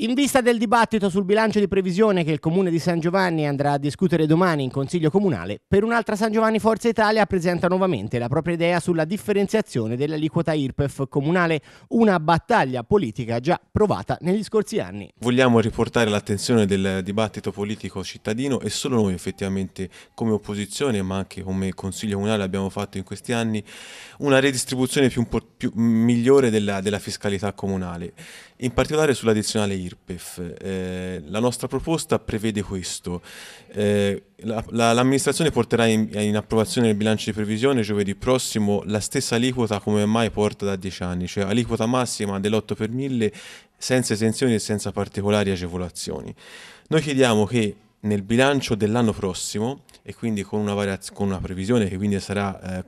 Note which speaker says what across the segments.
Speaker 1: In vista del dibattito sul bilancio di previsione che il Comune di San Giovanni andrà a discutere domani in Consiglio Comunale, per un'altra San Giovanni Forza Italia presenta nuovamente la propria idea sulla differenziazione dell'aliquota IRPEF comunale, una battaglia politica già provata negli scorsi
Speaker 2: anni. Vogliamo riportare l'attenzione del dibattito politico cittadino e solo noi effettivamente come opposizione ma anche come Consiglio Comunale abbiamo fatto in questi anni una redistribuzione più, più, migliore della, della fiscalità comunale, in particolare sull'addizionale IRPEF IRPEF. Eh, la nostra proposta prevede questo. Eh, la, la, l'amministrazione porterà in, in, approvazione il bilancio di previsione giovedì prossimo la stessa aliquota come mai porta da 10 anni, cioè aliquota massima dell'8 per 1000 senza esenzioni e senza particolari agevolazioni. Noi chiediamo che nel bilancio dell'anno prossimo e quindi con una, con una previsione che quindi sarà eh,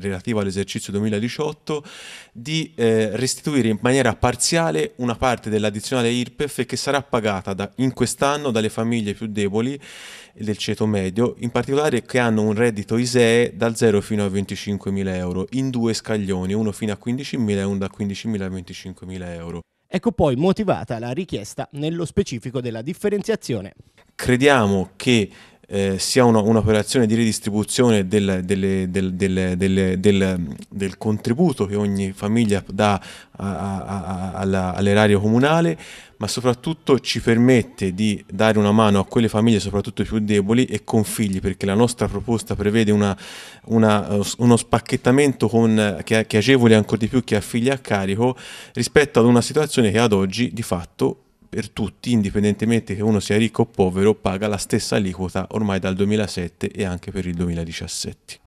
Speaker 2: relativa all'esercizio 2018 di eh, restituire in maniera parziale una parte dell'addizionale IRPEF che sarà pagata da, in quest'anno dalle famiglie più deboli del ceto medio, in particolare che hanno un reddito ISEE dal 0 fino a 25.000 euro, in due scaglioni, uno fino a 15.000 e uno da 15.000 a 25.000 euro.
Speaker 1: Ecco poi motivata la richiesta nello specifico della differenziazione.
Speaker 2: Crediamo che eh, sia uno, un'operazione di ridistribuzione del, delle, del, del, del, contributo che ogni famiglia dà a, a, a, alla, all'erario comunale, ma soprattutto ci permette di dare una mano a quelle famiglie, soprattutto più deboli e con figli, perché la nostra proposta prevede una, una, uno spacchettamento con, che, che agevoli ancora di più chi ha figli a carico rispetto ad una situazione che ad oggi di fatto per tutti, indipendentemente che uno sia ricco o povero, paga la stessa aliquota ormai dal 2007 e anche per il 2017.